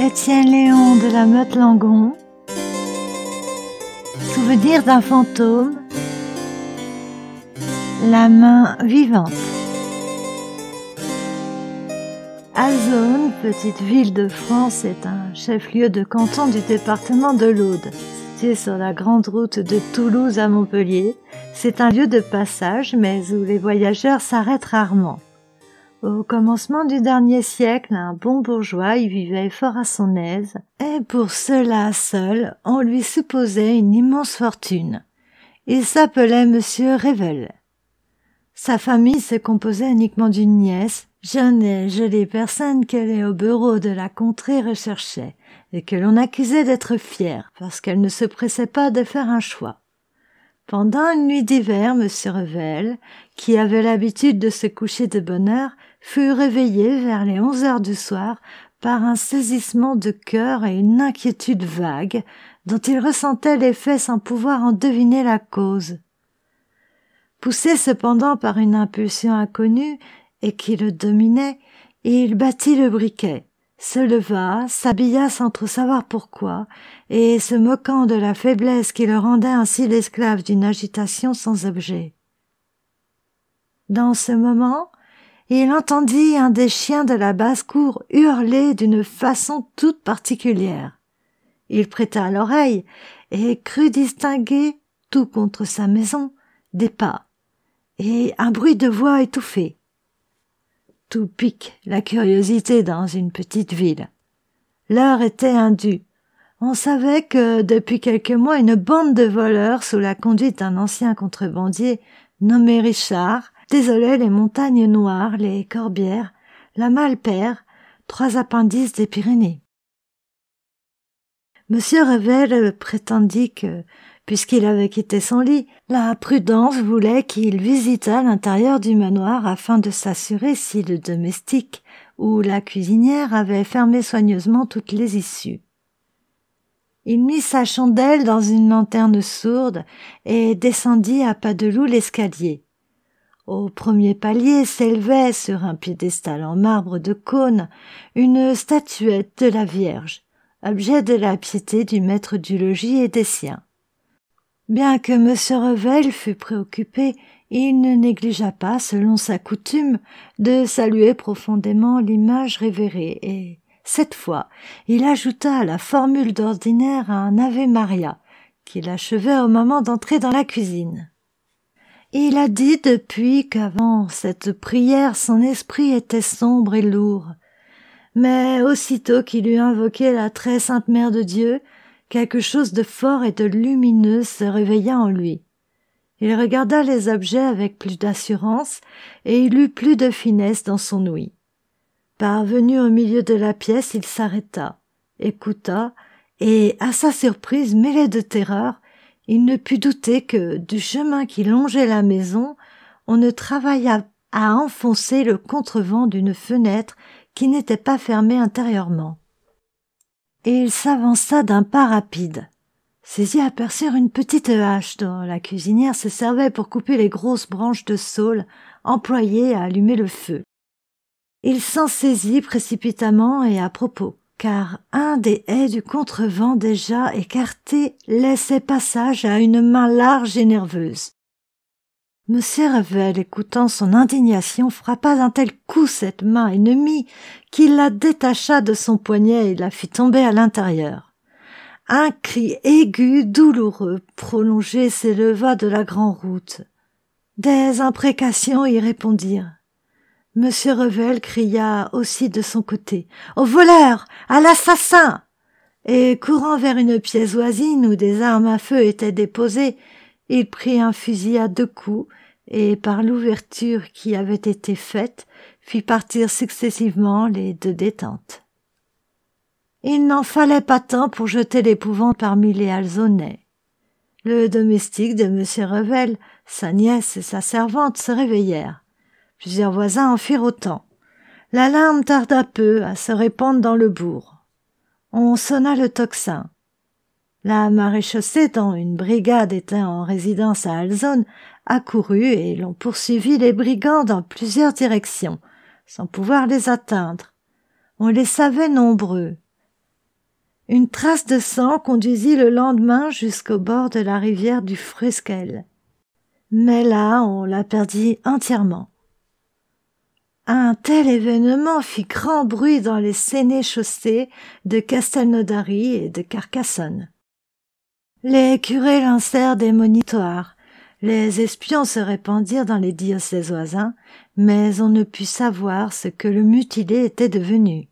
Étienne Léon de la Meute Langon, souvenir d'un fantôme, la main vivante. Azonne, petite ville de France, est un chef-lieu de canton du département de l'Aude. C'est sur la grande route de Toulouse à Montpellier. C'est un lieu de passage, mais où les voyageurs s'arrêtent rarement. Au commencement du dernier siècle, un bon bourgeois y vivait fort à son aise, et pour cela seul, on lui supposait une immense fortune. Il s'appelait Monsieur Revel. Sa famille se composait uniquement d'une nièce, Jeune jolie personne qu'elle est au bureau de la contrée recherchait et que l'on accusait d'être fière, parce qu'elle ne se pressait pas de faire un choix. Pendant une nuit d'hiver, monsieur Revel, qui avait l'habitude de se coucher de bonne heure, fut réveillé vers les onze heures du soir par un saisissement de cœur et une inquiétude vague, dont il ressentait l'effet sans pouvoir en deviner la cause. Poussé cependant par une impulsion inconnue, et qui le dominait, il battit le briquet, se leva, s'habilla sans trop savoir pourquoi, et se moquant de la faiblesse qui le rendait ainsi l'esclave d'une agitation sans objet. Dans ce moment, il entendit un des chiens de la basse-cour hurler d'une façon toute particulière. Il prêta l'oreille et crut distinguer, tout contre sa maison, des pas et un bruit de voix étouffée tout pique la curiosité dans une petite ville. L'heure était indue. On savait que, depuis quelques mois, une bande de voleurs, sous la conduite d'un ancien contrebandier nommé Richard, désolait les montagnes noires, les corbières, la Malpère, trois appendices des Pyrénées. Monsieur Revel prétendit que puisqu'il avait quitté son lit. La prudence voulait qu'il visitât l'intérieur du manoir afin de s'assurer si le domestique ou la cuisinière avait fermé soigneusement toutes les issues. Il mit sa chandelle dans une lanterne sourde et descendit à pas de loup l'escalier. Au premier palier s'élevait, sur un piédestal en marbre de cône, une statuette de la Vierge, objet de la piété du maître du logis et des siens. Bien que M. Revel fût préoccupé, il ne négligea pas, selon sa coutume, de saluer profondément l'image révérée, et, cette fois, il ajouta la formule d'ordinaire à un Ave Maria, qu'il achevait au moment d'entrer dans la cuisine. Il a dit depuis qu'avant cette prière son esprit était sombre et lourd, mais aussitôt qu'il eut invoqué la très sainte Mère de Dieu, Quelque chose de fort et de lumineux se réveilla en lui. Il regarda les objets avec plus d'assurance, et il eut plus de finesse dans son ouïe. Parvenu au milieu de la pièce, il s'arrêta, écouta, et, à sa surprise mêlée de terreur, il ne put douter que, du chemin qui longeait la maison, on ne travailla à enfoncer le contrevent d'une fenêtre qui n'était pas fermée intérieurement et il s'avança d'un pas rapide. Ses yeux aperçurent une petite hache dont la cuisinière se servait pour couper les grosses branches de saule employées à allumer le feu. Il s'en saisit précipitamment et à propos, car un des haies du contrevent déjà écarté laissait passage à une main large et nerveuse. M. Revel, écoutant son indignation, frappa d'un tel coup cette main ennemie qu'il la détacha de son poignet et la fit tomber à l'intérieur. Un cri aigu, douloureux, prolongé s'éleva de la grande route. Des imprécations y répondirent. M. Revel cria aussi de son côté. Au voleur. À l'assassin. Et courant vers une pièce voisine où des armes à feu étaient déposées, il prit un fusil à deux coups, et par l'ouverture qui avait été faite, fit partir successivement les deux détentes. Il n'en fallait pas tant pour jeter l'épouvante parmi les halzonets. Le domestique de M. Revel, sa nièce et sa servante se réveillèrent. Plusieurs voisins en firent autant. L'alarme tarda peu à se répandre dans le bourg. On sonna le tocsin. La maréchaussée, dont une brigade était en résidence à Alzone, accourut et l'on poursuivit les brigands dans plusieurs directions, sans pouvoir les atteindre. On les savait nombreux. Une trace de sang conduisit le lendemain jusqu'au bord de la rivière du Frusquel. Mais là, on la perdit entièrement. Un tel événement fit grand bruit dans les sénéchaussées de Castelnaudary et de Carcassonne. Les curés lancèrent des monitoires. Les espions se répandirent dans les diocèses voisins, mais on ne put savoir ce que le mutilé était devenu.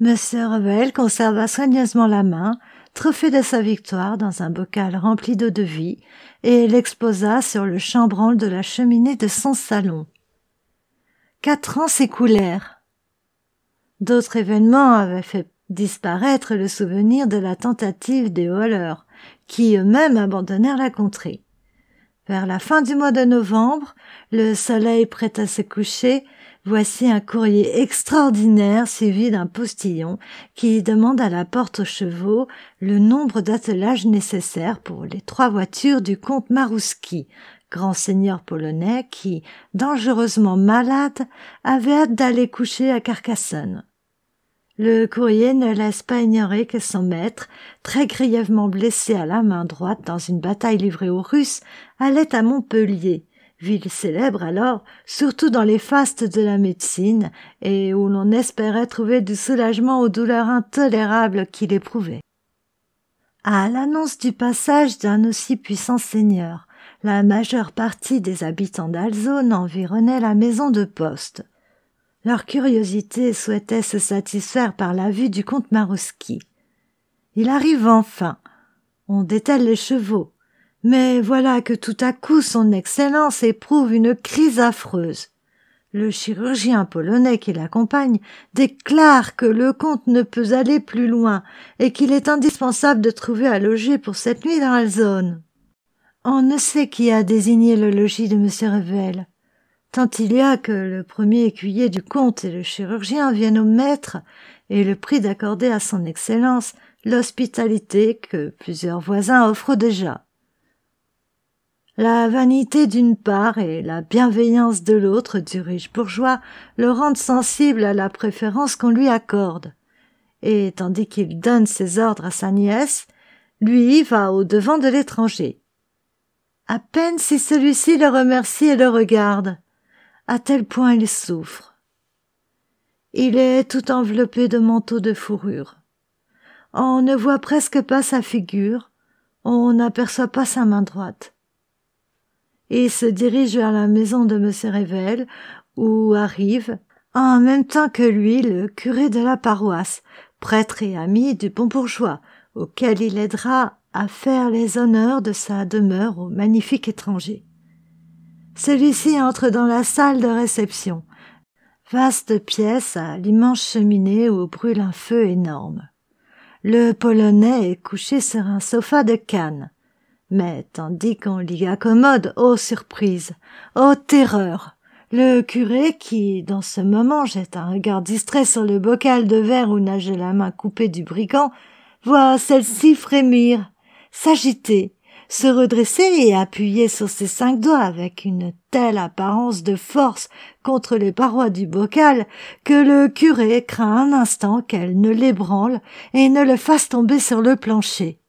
Monsieur Revel conserva soigneusement la main, trophée de sa victoire, dans un bocal rempli d'eau de vie, et l'exposa sur le chambranle de la cheminée de son salon. Quatre ans s'écoulèrent. D'autres événements avaient fait disparaître le souvenir de la tentative des voleurs, qui eux-mêmes abandonnèrent la contrée. Vers la fin du mois de novembre, le soleil prêt à se coucher, voici un courrier extraordinaire suivi d'un postillon qui demande à la porte aux chevaux le nombre d'attelages nécessaires pour les trois voitures du comte Marouski, grand seigneur polonais qui, dangereusement malade, avait hâte d'aller coucher à Carcassonne. Le courrier ne laisse pas ignorer que son maître, très grièvement blessé à la main droite dans une bataille livrée aux Russes, allait à Montpellier, ville célèbre alors, surtout dans les fastes de la médecine, et où l'on espérait trouver du soulagement aux douleurs intolérables qu'il éprouvait. À l'annonce du passage d'un aussi puissant seigneur, la majeure partie des habitants d'Alzone environnait la maison de poste. Leur curiosité souhaitait se satisfaire par la vue du comte Maruski. Il arrive enfin. On dételle les chevaux. Mais voilà que tout à coup son Excellence éprouve une crise affreuse. Le chirurgien polonais qui l'accompagne déclare que le comte ne peut aller plus loin et qu'il est indispensable de trouver à loger pour cette nuit dans la zone. On ne sait qui a désigné le logis de M. Revel tant il y a que le premier écuyer du comte et le chirurgien viennent au maître et le prix d'accorder à son excellence l'hospitalité que plusieurs voisins offrent déjà. La vanité d'une part et la bienveillance de l'autre du riche bourgeois le rendent sensible à la préférence qu'on lui accorde. Et tandis qu'il donne ses ordres à sa nièce, lui va au devant de l'étranger. À peine si celui-ci le remercie et le regarde à tel point il souffre. Il est tout enveloppé de manteaux de fourrure. On ne voit presque pas sa figure, on n'aperçoit pas sa main droite. Il se dirige vers la maison de Monsieur Rével, où arrive, en même temps que lui, le curé de la paroisse, prêtre et ami du bon bourgeois, auquel il aidera à faire les honneurs de sa demeure au magnifique étranger. Celui-ci entre dans la salle de réception. Vaste pièce à l'immense cheminée où brûle un feu énorme. Le Polonais est couché sur un sofa de canne. Mais tandis qu'on l'y accommode, ô surprise, ô terreur, le curé, qui dans ce moment jette un regard distrait sur le bocal de verre où nageait la main coupée du brigand, voit celle-ci frémir, s'agiter, se redresser et appuyer sur ses cinq doigts avec une telle apparence de force contre les parois du bocal que le curé craint un instant qu'elle ne l'ébranle et ne le fasse tomber sur le plancher.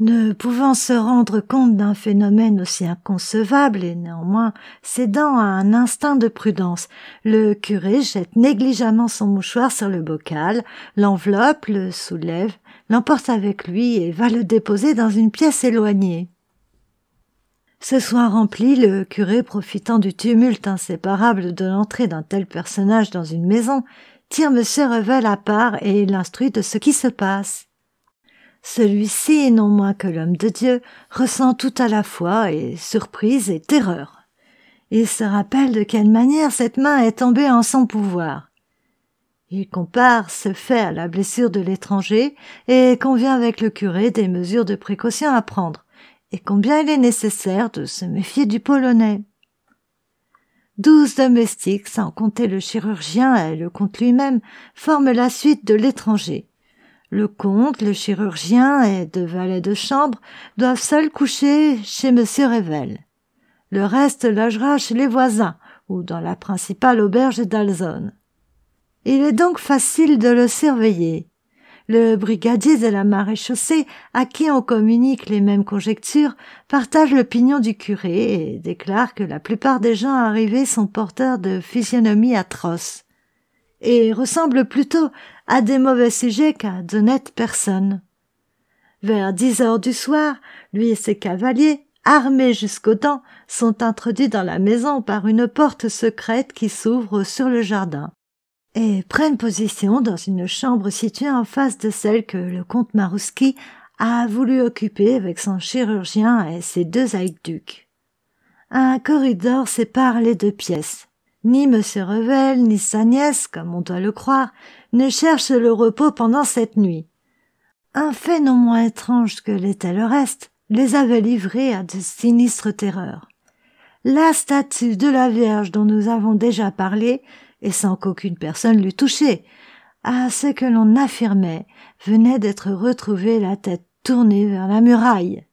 Ne pouvant se rendre compte d'un phénomène aussi inconcevable et néanmoins cédant à un instinct de prudence, le curé jette négligemment son mouchoir sur le bocal, l'enveloppe, le soulève l'emporte avec lui et va le déposer dans une pièce éloignée. Ce soir rempli, le curé, profitant du tumulte inséparable de l'entrée d'un tel personnage dans une maison, tire Monsieur Revel à part et l'instruit de ce qui se passe. Celui-ci, non moins que l'homme de Dieu, ressent tout à la fois et surprise et terreur. Il se rappelle de quelle manière cette main est tombée en son pouvoir. Il compare ce fait à la blessure de l'étranger et convient avec le curé des mesures de précaution à prendre, et combien il est nécessaire de se méfier du Polonais. Douze domestiques, sans compter le chirurgien et le comte lui-même, forment la suite de l'étranger. Le comte, le chirurgien et deux valets de chambre doivent seuls coucher chez Monsieur Revel. Le reste logera chez les voisins ou dans la principale auberge d'Alzone. Il est donc facile de le surveiller. Le brigadier de la maréchaussée, à qui on communique les mêmes conjectures, partage l'opinion du curé et déclare que la plupart des gens arrivés sont porteurs de physionomie atroce et ressemblent plutôt à des mauvais sujets qu'à d'honnêtes personnes. Vers dix heures du soir, lui et ses cavaliers, armés jusqu'aux dents, sont introduits dans la maison par une porte secrète qui s'ouvre sur le jardin et prennent position dans une chambre située en face de celle que le comte Marouski a voulu occuper avec son chirurgien et ses deux aït-ducs. Un corridor sépare les deux pièces. Ni Monsieur Revel, ni sa nièce, comme on doit le croire, ne cherchent le repos pendant cette nuit. Un fait non moins étrange que l'était le reste les avait livrés à de sinistres terreurs. La statue de la Vierge dont nous avons déjà parlé et sans qu'aucune personne l'eût touchée, À ce que l'on affirmait venait d'être retrouvée la tête tournée vers la muraille,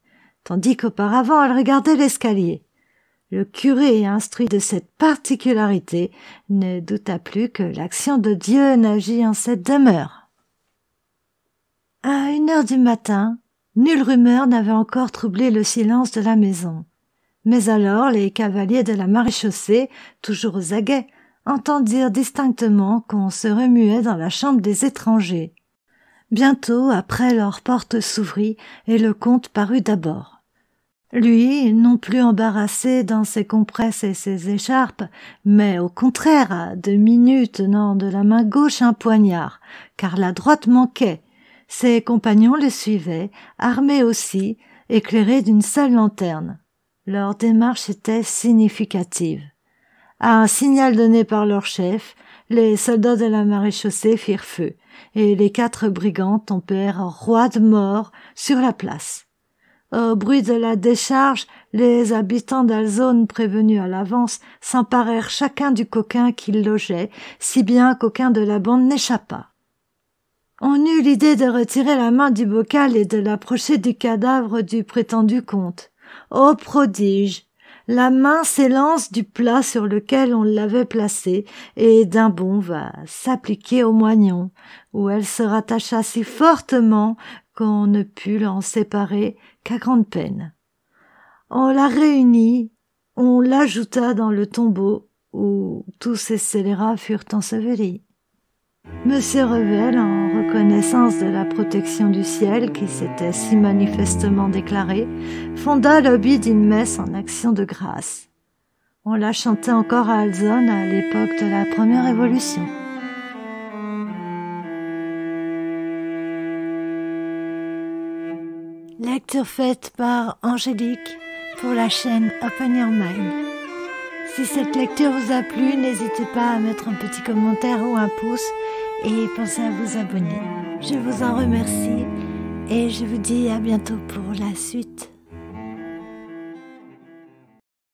tandis qu'auparavant elle regardait l'escalier. Le curé, instruit de cette particularité, ne douta plus que l'action de Dieu n'agit en cette demeure. À une heure du matin, nulle rumeur n'avait encore troublé le silence de la maison. Mais alors les cavaliers de la maréchaussée, toujours aux aguets, entendirent distinctement qu'on se remuait dans la chambre des étrangers. Bientôt après leur porte s'ouvrit et le comte parut d'abord. Lui, non plus embarrassé dans ses compresses et ses écharpes, mais au contraire à demi minutes, tenant de la main gauche un poignard, car la droite manquait. Ses compagnons le suivaient, armés aussi, éclairés d'une seule lanterne. Leur démarche était significative. À un signal donné par leur chef, les soldats de la maréchaussée firent feu, et les quatre brigands tombèrent de mort sur la place. Au bruit de la décharge, les habitants d'Alzone prévenus à l'avance s'emparèrent chacun du coquin qu'ils logeaient, si bien qu'aucun de la bande n'échappa. On eut l'idée de retirer la main du bocal et de l'approcher du cadavre du prétendu comte. Ô prodige! La main s'élance du plat sur lequel on l'avait placée, et d'un bond va s'appliquer au moignon, où elle se rattacha si fortement qu'on ne put l'en séparer qu'à grande peine. On la réunit, on l'ajouta dans le tombeau où tous ses scélérats furent ensevelis. Monsieur Revel, en reconnaissance de la protection du ciel qui s'était si manifestement déclarée, fonda l'obit d'une messe en action de grâce. On la chantait encore à Alzon à l'époque de la première révolution. Lecture faite par Angélique pour la chaîne Open Your Mind. Si cette lecture vous a plu, n'hésitez pas à mettre un petit commentaire ou un pouce et pensez à vous abonner. Je vous en remercie et je vous dis à bientôt pour la suite.